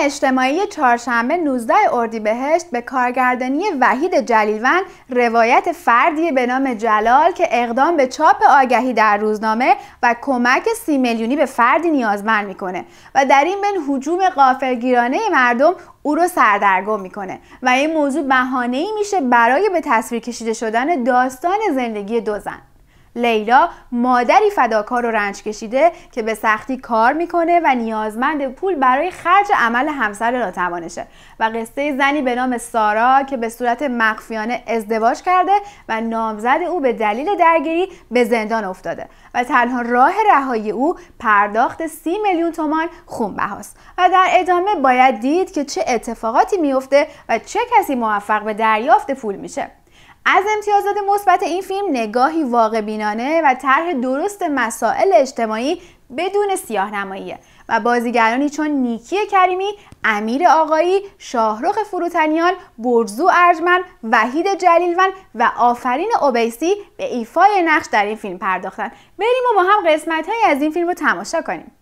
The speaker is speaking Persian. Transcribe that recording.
اجتماعی چهارشنبه 19 اردیبهشت به کارگردانی وحید جلیلوند روایت فردی به نام جلال که اقدام به چاپ آگهی در روزنامه و کمک سی میلیونی به فردی نیازمند میکنه و در این بین حجوم قافلگیرانه مردم او رو سردرگم میکنه و این موضوع ای میشه برای به تصویر کشیده شدن داستان زندگی دو زن لیلا مادری فداکار و رنج کشیده که به سختی کار میکنه و نیازمند پول برای خرج عمل همسر ناتوانشه و قصه زنی به نام سارا که به صورت مخفیانه ازدواج کرده و نامزد او به دلیل درگیری به زندان افتاده و تنها راه رهایی او پرداخت سی میلیون تومان خونبهاست و در ادامه باید دید که چه اتفاقاتی میفته و چه کسی موفق به دریافت پول میشه از امتیازات مثبت این فیلم نگاهی واقع بینانه و طرح درست مسائل اجتماعی بدون سیاه نماییه و بازیگرانی چون نیکی کریمی، امیر آقایی، شاهرخ فروتنیان، برزو ارجمن، وحید جلیلون و آفرین اوبیسی به ایفای نقش در این فیلم پرداختن. بریم و با هم قسمت های از این فیلم رو تماشا کنیم.